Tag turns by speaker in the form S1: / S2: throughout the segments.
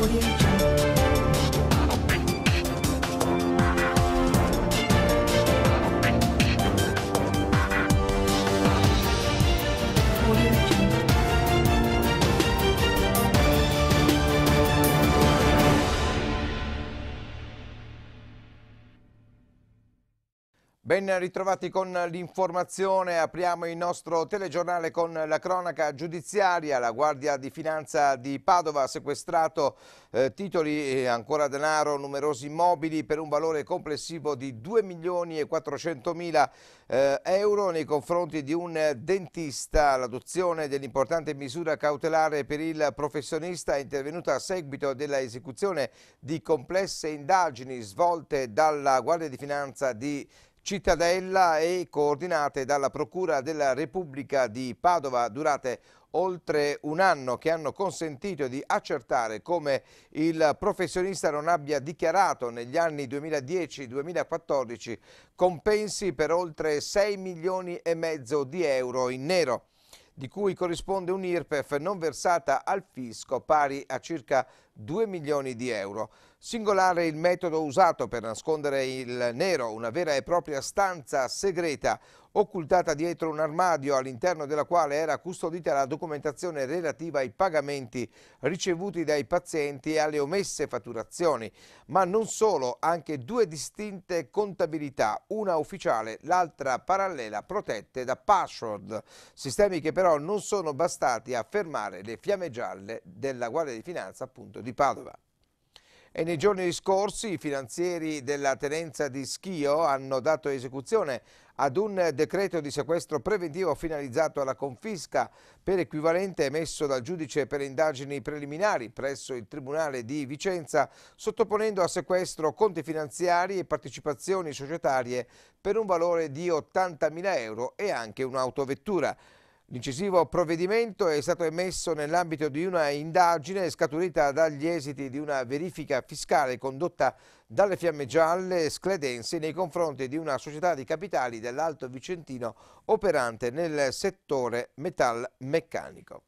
S1: audio. Ben ritrovati con l'informazione, apriamo il nostro telegiornale con la cronaca giudiziaria. La Guardia di Finanza di Padova ha sequestrato eh, titoli e ancora denaro, numerosi immobili per un valore complessivo di 2 milioni e 400 mila eh, euro nei confronti di un dentista. L'adozione dell'importante misura cautelare per il professionista è intervenuta a seguito della esecuzione di complesse indagini svolte dalla Guardia di Finanza di Padova cittadella e coordinate dalla Procura della Repubblica di Padova durate oltre un anno che hanno consentito di accertare come il professionista non abbia dichiarato negli anni 2010-2014 compensi per oltre 6 milioni e mezzo di euro in nero di cui corrisponde un'IRPEF non versata al fisco pari a circa 2 milioni di euro. Singolare il metodo usato per nascondere il nero, una vera e propria stanza segreta occultata dietro un armadio all'interno della quale era custodita la documentazione relativa ai pagamenti ricevuti dai pazienti e alle omesse fatturazioni, ma non solo, anche due distinte contabilità, una ufficiale, l'altra parallela, protette da password, sistemi che però non sono bastati a fermare le fiamme gialle della Guardia di Finanza appunto di Padova. E nei giorni scorsi i finanzieri della tenenza di Schio hanno dato esecuzione ad un decreto di sequestro preventivo finalizzato alla confisca per equivalente emesso dal giudice per indagini preliminari presso il Tribunale di Vicenza, sottoponendo a sequestro conti finanziari e partecipazioni societarie per un valore di 80.000 euro e anche un'autovettura. L'incisivo provvedimento è stato emesso nell'ambito di una indagine scaturita dagli esiti di una verifica fiscale condotta dalle fiamme gialle scledensi nei confronti di una società di capitali dell'Alto Vicentino operante nel settore metalmeccanico.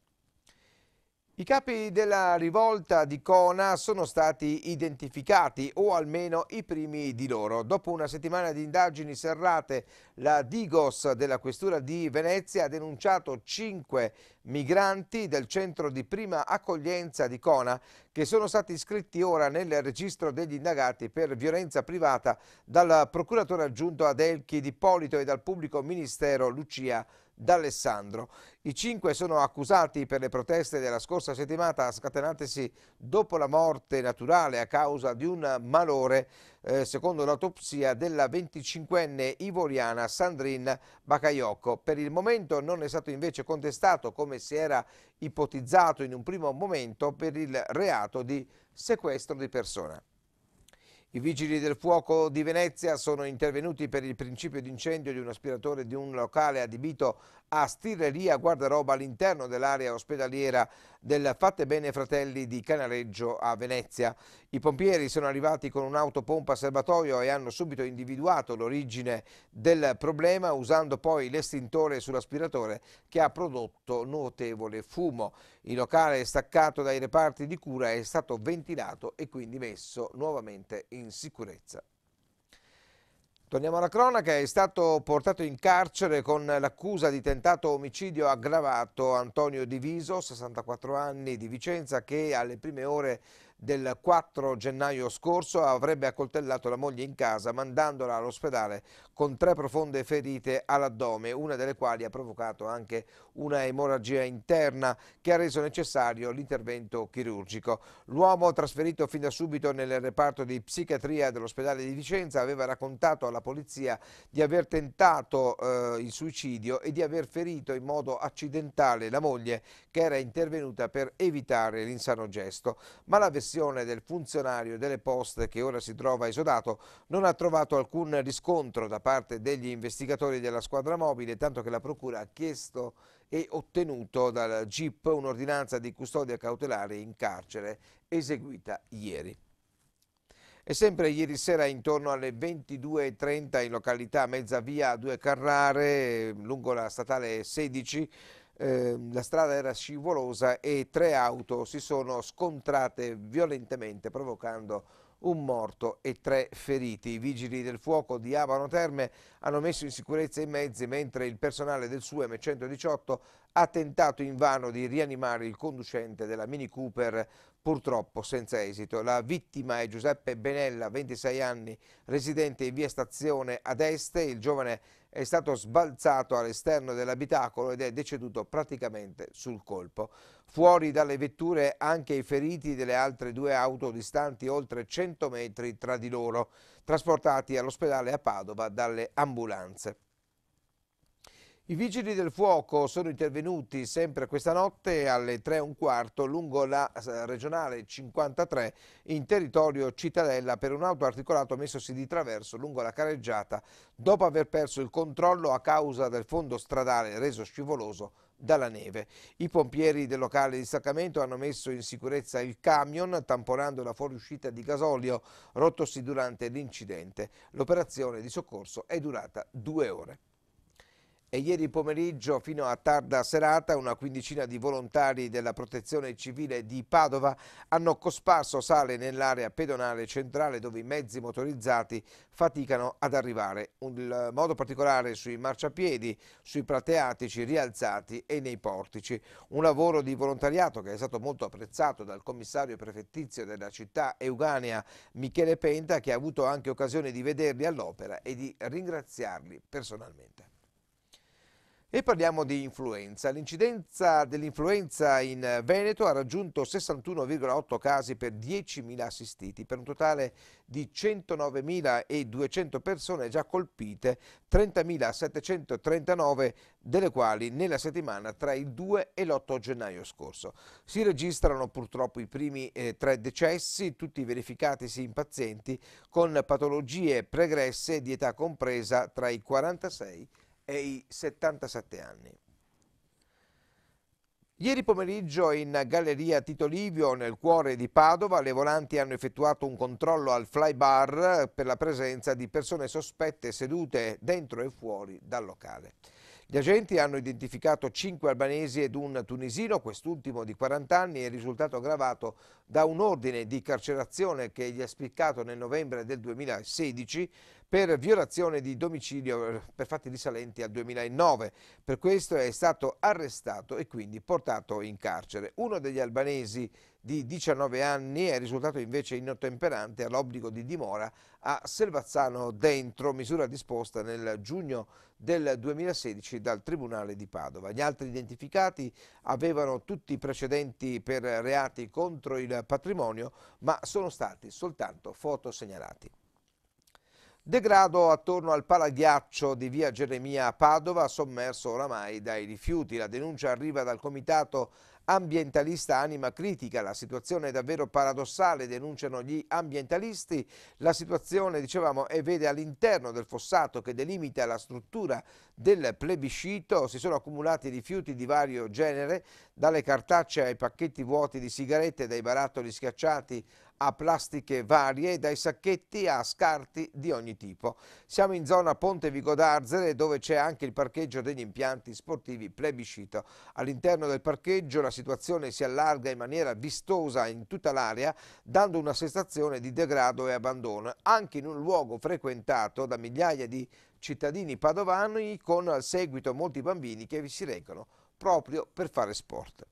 S1: I capi della rivolta di Kona sono stati identificati, o almeno i primi di loro. Dopo una settimana di indagini serrate, la Digos della Questura di Venezia ha denunciato cinque migranti del centro di prima accoglienza di Kona che sono stati iscritti ora nel registro degli indagati per violenza privata dal procuratore aggiunto Adelchi Di Polito e dal pubblico ministero Lucia D'Alessandro. I cinque sono accusati per le proteste della scorsa settimana scatenatesi dopo la morte naturale a causa di un malore, eh, secondo l'autopsia della 25enne ivoriana Sandrine Bakayoko. Per il momento non è stato invece contestato, come si era ipotizzato in un primo momento, per il reato di sequestro di persona. I vigili del fuoco di Venezia sono intervenuti per il principio d'incendio di un aspiratore di un locale adibito a stirreria guardaroba all'interno dell'area ospedaliera del Fatte Bene Fratelli di Canareggio a Venezia. I pompieri sono arrivati con un'autopompa serbatoio e hanno subito individuato l'origine del problema usando poi l'estintore sull'aspiratore che ha prodotto notevole fumo. Il locale staccato dai reparti di cura è stato ventilato e quindi messo nuovamente in sicurezza. Torniamo alla cronaca, è stato portato in carcere con l'accusa di tentato omicidio aggravato Antonio Diviso, 64 anni di Vicenza, che alle prime ore del 4 gennaio scorso avrebbe accoltellato la moglie in casa mandandola all'ospedale con tre profonde ferite all'addome, una delle quali ha provocato anche una emorragia interna che ha reso necessario l'intervento chirurgico. L'uomo trasferito fin da subito nel reparto di psichiatria dell'ospedale di Vicenza aveva raccontato alla polizia di aver tentato eh, il suicidio e di aver ferito in modo accidentale la moglie che era intervenuta per evitare l'insano gesto, ma l'avesse dimissione del funzionario delle poste che ora si trova esodato non ha trovato alcun riscontro da parte degli investigatori della squadra mobile, tanto che la Procura ha chiesto e ottenuto dal GIP un'ordinanza di custodia cautelare in carcere eseguita ieri. E sempre ieri sera intorno alle 22.30 in località Mezzavia a Due Carrare, lungo la statale 16, Ehm, la strada era scivolosa e tre auto si sono scontrate violentemente provocando un morto e tre feriti. I vigili del fuoco di Avano Terme hanno messo in sicurezza i mezzi mentre il personale del SUEM 118 ha tentato invano di rianimare il conducente della Mini Cooper purtroppo senza esito. La vittima è Giuseppe Benella, 26 anni, residente in via Stazione ad Est. Il giovane è stato sbalzato all'esterno dell'abitacolo ed è deceduto praticamente sul colpo. Fuori dalle vetture anche i feriti delle altre due auto distanti oltre 100 metri tra di loro, trasportati all'ospedale a Padova dalle ambulanze. I vigili del fuoco sono intervenuti sempre questa notte alle 3.15 lungo la eh, regionale 53 in territorio Cittadella per un auto articolato messosi di traverso lungo la careggiata dopo aver perso il controllo a causa del fondo stradale reso scivoloso dalla neve. I pompieri del locale di staccamento hanno messo in sicurezza il camion tamponando la fuoriuscita di gasolio rottosi durante l'incidente. L'operazione di soccorso è durata due ore. E ieri pomeriggio fino a tarda serata una quindicina di volontari della protezione civile di Padova hanno cosparso sale nell'area pedonale centrale dove i mezzi motorizzati faticano ad arrivare, in modo particolare sui marciapiedi, sui prateatici rialzati e nei portici. Un lavoro di volontariato che è stato molto apprezzato dal commissario prefettizio della città Eugania Michele Penta che ha avuto anche occasione di vederli all'opera e di ringraziarli personalmente. E parliamo di influenza. L'incidenza dell'influenza in Veneto ha raggiunto 61,8 casi per 10.000 assistiti, per un totale di 109.200 persone già colpite, 30.739 delle quali nella settimana tra il 2 e l'8 gennaio scorso. Si registrano purtroppo i primi eh, tre decessi, tutti verificatisi in pazienti con patologie pregresse di età compresa tra i 46 e i 50 e i 77 anni. Ieri pomeriggio in galleria Tito Livio, nel cuore di Padova, le volanti hanno effettuato un controllo al fly bar per la presenza di persone sospette sedute dentro e fuori dal locale. Gli agenti hanno identificato cinque albanesi ed un tunisino, quest'ultimo di 40 anni è risultato aggravato da un ordine di carcerazione che gli ha spiccato nel novembre del 2016 per violazione di domicilio eh, per fatti risalenti al 2009. Per questo è stato arrestato e quindi portato in carcere. Uno degli albanesi di 19 anni è risultato invece inottemperante all'obbligo di dimora a Selvazzano Dentro, misura disposta nel giugno del 2016 dal Tribunale di Padova. Gli altri identificati avevano tutti i precedenti per reati contro il patrimonio, ma sono stati soltanto foto segnalati. Degrado attorno al palaghiaccio di via Geremia a Padova, sommerso oramai dai rifiuti. La denuncia arriva dal comitato ambientalista Anima Critica. La situazione è davvero paradossale, denunciano gli ambientalisti. La situazione, dicevamo, è vede all'interno del fossato che delimita la struttura del plebiscito. Si sono accumulati rifiuti di vario genere, dalle cartacce ai pacchetti vuoti di sigarette, dai barattoli schiacciati a plastiche varie, dai sacchetti a scarti di ogni tipo. Siamo in zona Ponte Vigo d'Arzere dove c'è anche il parcheggio degli impianti sportivi plebiscito. All'interno del parcheggio la situazione si allarga in maniera vistosa in tutta l'area dando una sensazione di degrado e abbandono anche in un luogo frequentato da migliaia di cittadini padovani con al seguito molti bambini che vi si recano proprio per fare sport.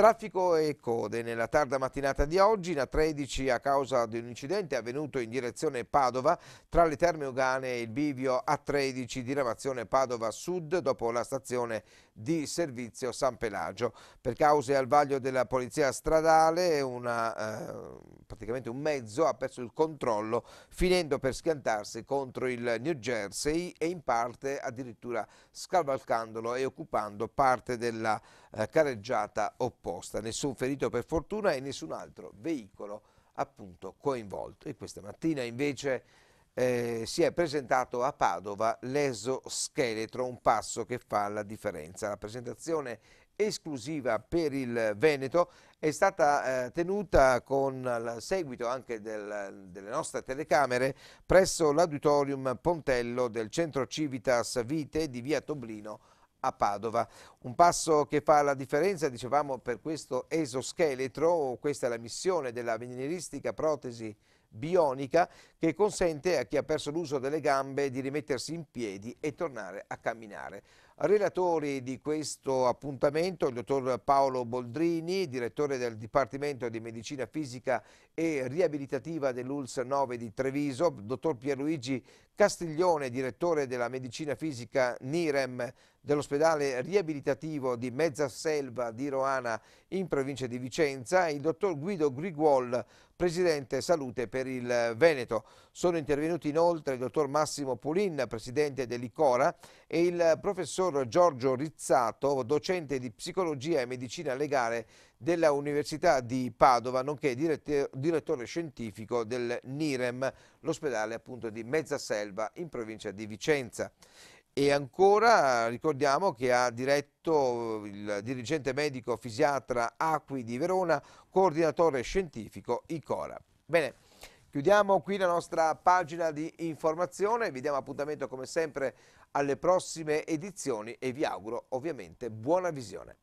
S1: Traffico e code nella tarda mattinata di oggi, la 13 a causa di un incidente avvenuto in direzione Padova tra le terme Ugane e il Bivio A13 diramazione Padova Sud dopo la stazione di servizio San Pelagio. Per cause al vaglio della polizia stradale una, eh, praticamente un mezzo ha perso il controllo finendo per schiantarsi contro il New Jersey e in parte addirittura scavalcandolo e occupando parte della eh, carreggiata opposta apposta, nessun ferito per fortuna e nessun altro veicolo appunto coinvolto. E questa mattina invece eh, si è presentato a Padova l'esoscheletro, un passo che fa la differenza. La presentazione esclusiva per il Veneto è stata eh, tenuta con il seguito anche del, delle nostre telecamere presso l'auditorium Pontello del centro Civitas Vite di via Toblino a Padova. Un passo che fa la differenza, dicevamo, per questo esoscheletro, questa è la missione della venieristica protesi bionica che consente a chi ha perso l'uso delle gambe di rimettersi in piedi e tornare a camminare. Relatori di questo appuntamento il dottor Paolo Boldrini, direttore del Dipartimento di Medicina Fisica e Riabilitativa dell'ULS 9 di Treviso, dottor Pierluigi Castiglione, direttore della Medicina Fisica NIREM dell'ospedale riabilitativo di Mezzaselva di Roana in provincia di Vicenza e il dottor Guido Griguol, Presidente Salute per il Veneto. Sono intervenuti inoltre il dottor Massimo Pulin, Presidente dell'ICORA e il professor Giorgio Rizzato, docente di Psicologia e Medicina Legale della Università di Padova, nonché direttore scientifico del NIREM, l'ospedale appunto di Mezzaselva in provincia di Vicenza e ancora ricordiamo che ha diretto eh, il dirigente medico fisiatra Acqui di Verona, coordinatore scientifico ICORA. Bene, chiudiamo qui la nostra pagina di informazione, vi diamo appuntamento come sempre alle prossime edizioni e vi auguro ovviamente buona visione.